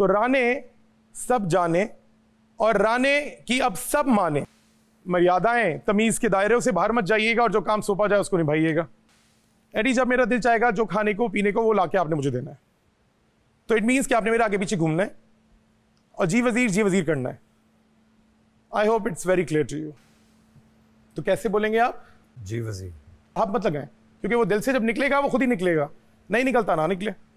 तो राने सब जाने और राने की अब सब माने मर्यादाएं तमीज़ के दायरे से बाहर मत जाइएगा और जो काम सौंपा जाए उसको निभाइएगा एडी जब मेरा दिल चाहेगा जो खाने को पीने को वो लाके आपने मुझे देना है तो इट मीन्स कि आपने मेरे आगे पीछे घूमना है और जी वज़ीर जी वज़ीर करना है I hope it's very clear to you तो कैसे बोलेंगे आप जी वज़ीर आप मत लगाएं क्योंकि वो दिल से जब निकलेगा वो खुद ही निकलेगा नहीं निकलता ना निकले